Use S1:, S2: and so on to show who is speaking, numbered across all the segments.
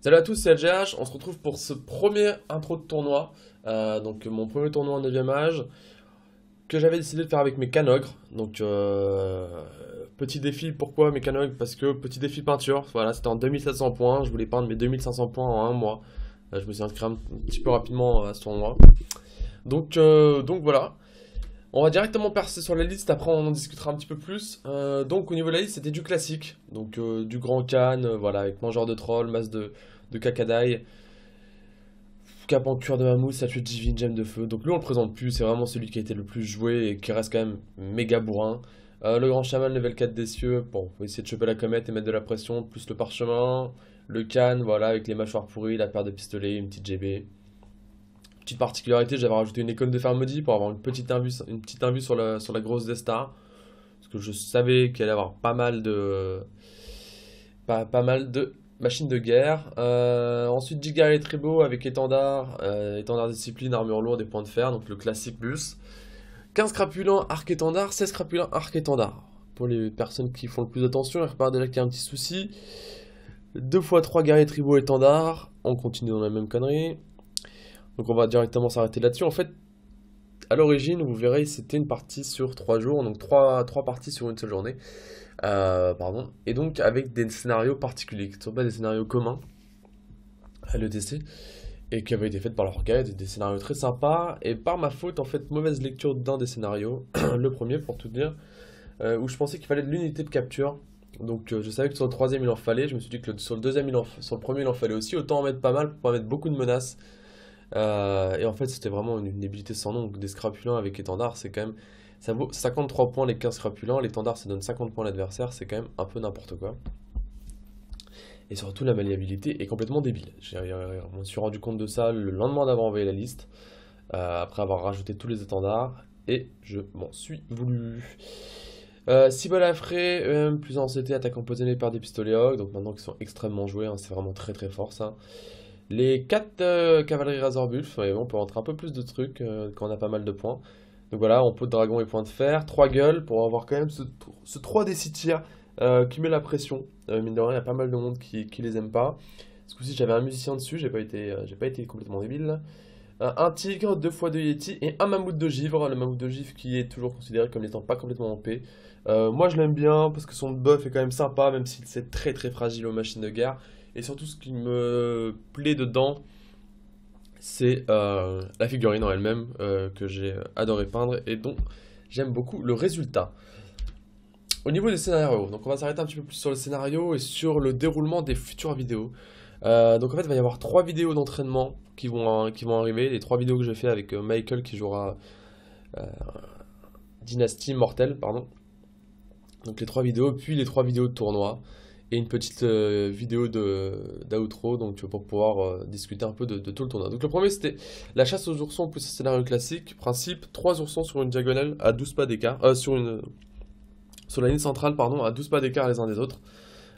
S1: Salut à tous, c'est LGH. On se retrouve pour ce premier intro de tournoi. Euh, donc, mon premier tournoi en 9ème âge que j'avais décidé de faire avec mes canogres. Donc, euh, petit défi, pourquoi mes canogres Parce que petit défi peinture. Voilà, c'était en 2700 points. Je voulais peindre mes 2500 points en un mois. Euh, je me suis inscrit un petit peu rapidement à ce tournoi. Donc, donc voilà. On va directement passer sur la liste, après on en discutera un petit peu plus. Euh, donc au niveau de la liste, c'était du classique, donc euh, du Grand can, euh, voilà, avec Mangeur de Troll, Masse de, de Cap en cuir de Mammouth, Statue Divine, Gemme de Feu. Donc lui on le présente plus, c'est vraiment celui qui a été le plus joué et qui reste quand même méga bourrin. le Grand Chaman, level 4 des cieux, bon, faut essayer de choper la comète et mettre de la pression, plus le parchemin, le can voilà, avec les mâchoires pourries, la paire de pistolets, une petite GB, Petite particularité, j'avais rajouté une icône de Fermody pour avoir une petite invue, une petite sur, la, sur la grosse Destar. Parce que je savais qu'elle allait avoir pas mal de... Pas, mal de machines de guerre. Euh, ensuite, 10 guerriers tribaux avec étendard, euh, étendard discipline, armure lourde et points de fer, donc le classique bus. 15 crapulants, arc étendard, 16 crapulants, arc étendard. Pour les personnes qui font le plus attention, il repart de là qu'il y a un petit souci. 2 x 3 guerriers tribaux étendard. On continue dans la même connerie. Donc on va directement s'arrêter là-dessus. En fait, à l'origine, vous verrez, c'était une partie sur trois jours, donc trois, trois parties sur une seule journée. Euh, pardon. Et donc avec des scénarios particuliers, qui ne sont pas des scénarios communs à l'ETC, et qui avaient été faits par leur des scénarios très sympas, et par ma faute, en fait, mauvaise lecture d'un des scénarios, le premier pour tout dire, euh, où je pensais qu'il fallait de l'unité de capture. Donc euh, je savais que sur le troisième il en fallait, je me suis dit que sur le deuxième il sur le premier il en fallait aussi, autant en mettre pas mal pour pas mettre beaucoup de menaces euh, et en fait, c'était vraiment une, débilité sans nom. des scrapulins avec étendard, c'est quand même. Ça vaut 53 points les 15 scrapulins. L'étendard, ça donne 50 points à l'adversaire. C'est quand même un peu n'importe quoi. Et surtout, la malléabilité est complètement débile. Je me suis rendu compte de ça le lendemain d'avoir envoyé la liste, euh, après avoir rajouté tous les étendards, et je m'en suis voulu. Euh, frais, EM, euh, plus en CT, attaque empoisonnée par des pistolets donc maintenant qu'ils sont extrêmement joués, hein, c'est vraiment très très fort ça. Les 4 euh, cavaleries Razorbulf, on peut rentrer un peu plus de trucs euh, quand on a pas mal de points. Donc voilà, on peut dragon et point de fer, 3 gueules pour avoir quand même ce, 3 des 6 euh, qui met la pression. mine de rien, il y a pas mal de monde qui, les aime pas. Ce coup-ci, j'avais un musicien dessus, j'ai pas, été, pas été complètement débile. un tigre, deux fois de yeti et un mammouth de givre. Le mammouth de givre qui est toujours considéré comme n'étant pas complètement en paix. moi, je l'aime bien parce que son buff est quand même sympa, même s'il c'est très très fragile aux machines de guerre. Et surtout, ce qui me plaît dedans, c'est euh, la figurine en elle-même euh, que j'ai adoré peindre et dont j'aime beaucoup le résultat. Au niveau des scénarios, donc on va s'arrêter un petit peu plus sur le scénario et sur le déroulement des futures vidéos. Euh, donc en fait, il va y avoir trois vidéos d'entraînement qui vont, qui vont arriver. Les trois vidéos que j'ai fait avec Michael qui jouera Dynasty Mortel, pardon. Donc les trois vidéos, puis les trois vidéos de tournoi et une petite euh, vidéo d'outro donc pour pouvoir euh, discuter un peu de, tout le tournoi. Donc le premier c'était la chasse aux oursons plus scénario classique, principe 3 oursons sur une diagonale à 12 pas d'écart euh, sur une sur la ligne centrale pardon, à 12 pas d'écart les uns des autres.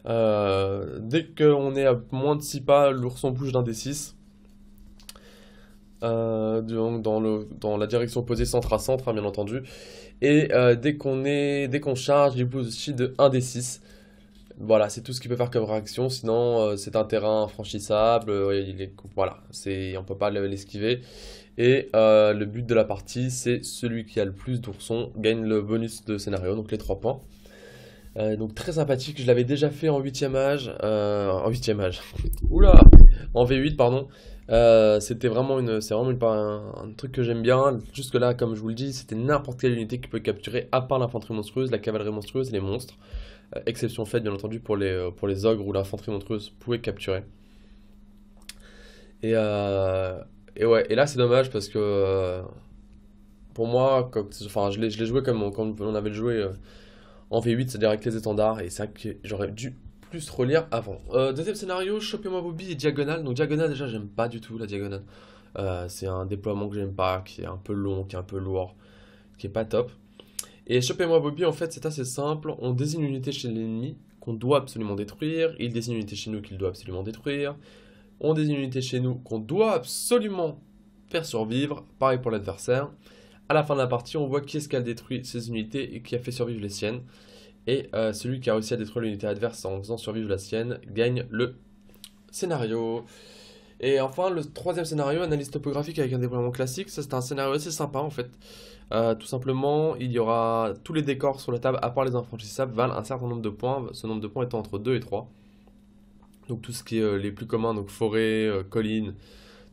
S1: dès qu'on est à moins de 6 pas, l'ourson bouge d'un des 6. donc dans, le, dans la direction opposée centre à centre hein, bien entendu et dès qu'on est dès qu'on charge il bouge aussi de 1 des 6 voilà, c'est tout ce qu'il peut faire comme réaction. Sinon, euh, c'est un terrain infranchissable. Euh, voilà, c'est, on peut pas l'esquiver. Et euh, le but de la partie, c'est celui qui a le plus d'oursons gagne le bonus de scénario, donc les 3 points. Euh, donc très sympathique, je l'avais déjà fait en 8 âge, euh, en 8 âge, oula, en V8 pardon, euh, c'était vraiment, une, vraiment une, un, truc que j'aime bien, jusque là comme je vous le dis, c'était n'importe quelle unité qui peut capturer à part l'infanterie monstrueuse, la cavalerie monstrueuse et les monstres, exception faite bien entendu pour les, pour les ogres où l'infanterie monstrueuse pouvait capturer. Et, et ouais, et là c'est dommage parce que pour moi, enfin, je l'ai joué comme on, quand on avait joué en V8, à les étendards, et c'est que j'aurais dû plus relire avant. Euh, deuxième scénario, Chopez-moi Bobby et Diagonale. Donc Diagonale, déjà, j'aime pas du tout la Diagonale. Euh, c'est un déploiement que j'aime pas, qui est un peu long, qui est un peu lourd, qui est pas top. Et Chopez-moi Bobby, en fait, c'est assez simple. On désigne une unité chez l'ennemi qu'on doit absolument détruire. Il désigne une unité chez nous qu'il doit absolument détruire. On désigne une unité chez nous qu'on doit absolument faire survivre. Pareil pour l'adversaire. À la fin de la partie, on voit qui est-ce qui a détruit ses unités et qui a fait survivre les siennes. Et euh, celui qui a réussi à détruire l'unité adverse en faisant survivre la sienne gagne le scénario. Et enfin, le troisième scénario, analyse topographique avec un déploiement classique. c'est un scénario assez sympa en fait. Euh, tout simplement, il y aura tous les décors sur la table, à part les infranchissables, valent un certain nombre de points. Ce nombre de points étant entre 2 et 3. Donc tout ce qui est euh, les plus communs, donc forêt, collines,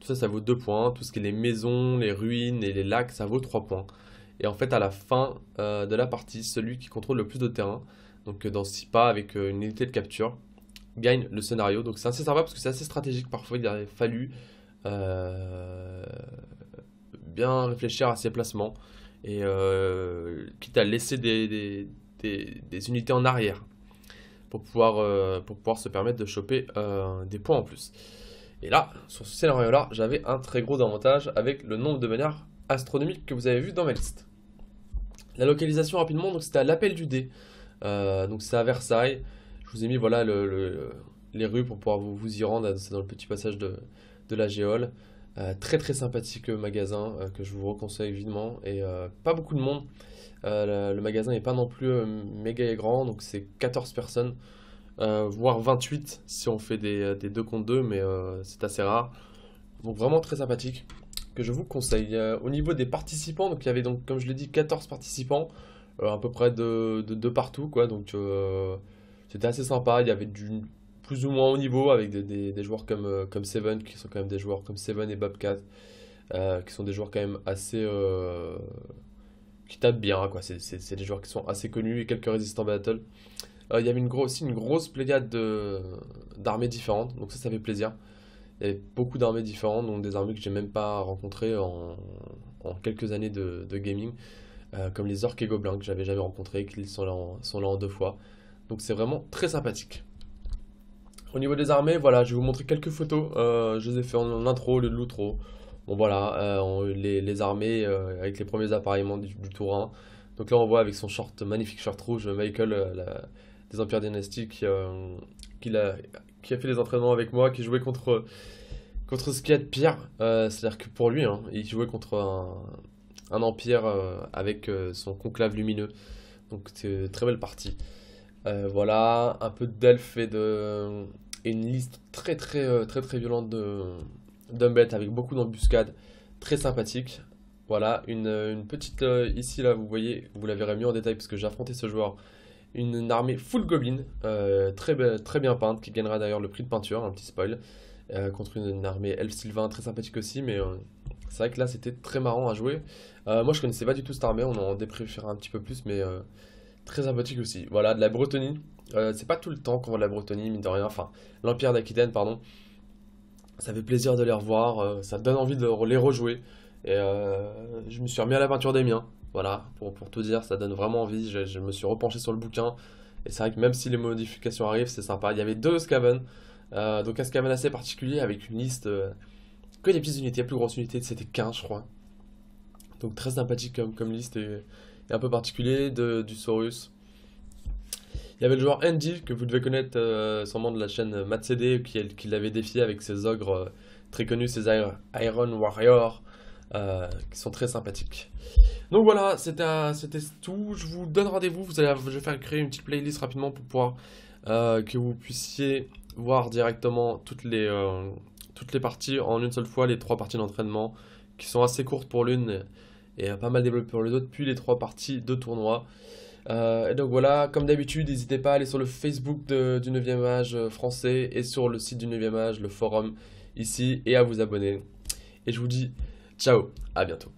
S1: ça, ça vaut 2 points. Tout ce qui est les maisons, les ruines et les lacs, ça vaut 3 points. Et en fait, à la fin euh, de la partie, celui qui contrôle le plus de terrain, donc euh, dans 6 pas avec euh, une unité de capture, gagne le scénario. Donc c'est assez sympa parce que c'est assez stratégique. Parfois, il aurait fallu bien réfléchir à ses placements et quitte à laisser des, unités en arrière pour pouvoir, pour pouvoir se permettre de choper des points en plus. Et là, sur ce scénario-là, j'avais un très gros avantage avec le nombre de manières astronomiques que vous avez vu dans ma liste. La localisation rapidement, donc c'était à l'appel du dé. Euh, donc c'est à Versailles. Je vous ai mis voilà les rues pour pouvoir vous, y rendre. C'est dans le petit passage de, la Géole. Euh, très très sympathique euh, magasin que je vous reconseille évidemment. Et pas beaucoup de monde. le, le magasin n'est pas non plus méga et grand, donc c'est 14 personnes. Euh, voire 28 si on fait des, euh, des 2 contre 2, mais euh, c'est assez rare. Donc vraiment très sympathique, que je vous conseille. au niveau des participants, donc il y avait donc, comme je l'ai dit, 14 participants, à peu près de, de, partout, quoi, donc c'était assez sympa, il y avait du plus ou moins haut niveau avec des, joueurs comme, comme Seven, qui sont quand même des joueurs comme Seven et Bobcat, qui sont des joueurs quand même assez qui tapent bien. Quoi. C'est, des joueurs qui sont assez connus et quelques résistants battle. Euh, il y avait une grosse, aussi une grosse pléiade d'armées différentes, donc ça, ça fait plaisir. Il y avait beaucoup d'armées différentes, donc des armées que j'ai même pas rencontrées en, quelques années de, gaming, euh, comme les orques et gobelins que j'avais jamais rencontrés, qui sont là en, sont là en deux fois. Donc c'est vraiment très sympathique. Au niveau des armées, voilà, je vais vous montrer quelques photos. Euh, je les ai fait en, intro, le l'outro. Bon voilà, les, les, armées avec les premiers appareillements du, tour 1. Donc là on voit avec son short, magnifique short rouge, Michael, la, des Empires dynastiques, euh, qui, a, fait des entraînements avec moi, qui jouait contre, contre ce qu'il y de pire. Euh, c'est-à-dire que pour lui, hein, il jouait contre un, empire euh, avec son conclave lumineux. Donc c'est très belle partie. voilà, un peu d'elfe et de et une liste très très très très violente de avec beaucoup d'embuscades, très sympathique. Voilà, une, petite ici là, vous voyez, vous la verrez mieux en détail parce que j'ai affronté ce joueur une armée full goblin, euh, très, très bien peinte, qui gagnera d'ailleurs le prix de peinture, un petit spoil, euh, contre une, armée elf sylvain très sympathique aussi, mais euh, c'est vrai que là c'était très marrant à jouer. moi je connaissais pas du tout cette armée, on en dépréférait un petit peu plus, mais très sympathique aussi. Voilà, de la Bretonie, c'est pas tout le temps qu'on voit de la Bretonie, mine de rien, enfin l'Empire d'Aquitaine, pardon. Ça fait plaisir de les revoir, ça donne envie de les rejouer. Et je me suis remis à la peinture des miens, voilà, pour tout dire, ça donne vraiment envie. Je, me suis repenché sur le bouquin. Et c'est vrai que même si les modifications arrivent, c'est sympa. Il y avait deux Scaven. Euh, donc un Scaven assez particulier avec une liste euh, que des petites unités. plus grosses unités, c'était 15, je crois. Donc très sympathique comme, liste et, un peu particulier du Saurus. Il y avait le joueur Andy, que vous devez connaître euh, sûrement de la chaîne MatCD, qui, qui l'avait défié avec ses ogres très connus, ses Iron Warriors, qui sont très sympathiques. Donc voilà, c'était tout. Je vous donne rendez-vous. Vous je vais faire créer une petite playlist rapidement pour pouvoir euh, que vous puissiez voir directement toutes les, euh, toutes les parties en une seule fois, les trois parties d'entraînement qui sont assez courtes pour l'une et, euh, pas mal développées pour les autres, puis les trois parties de tournoi. et donc voilà, comme d'habitude, n'hésitez pas à aller sur le Facebook du 9e âge français et sur le site du 9e âge, le forum ici, et à vous abonner. Et je vous dis ciao, à bientôt.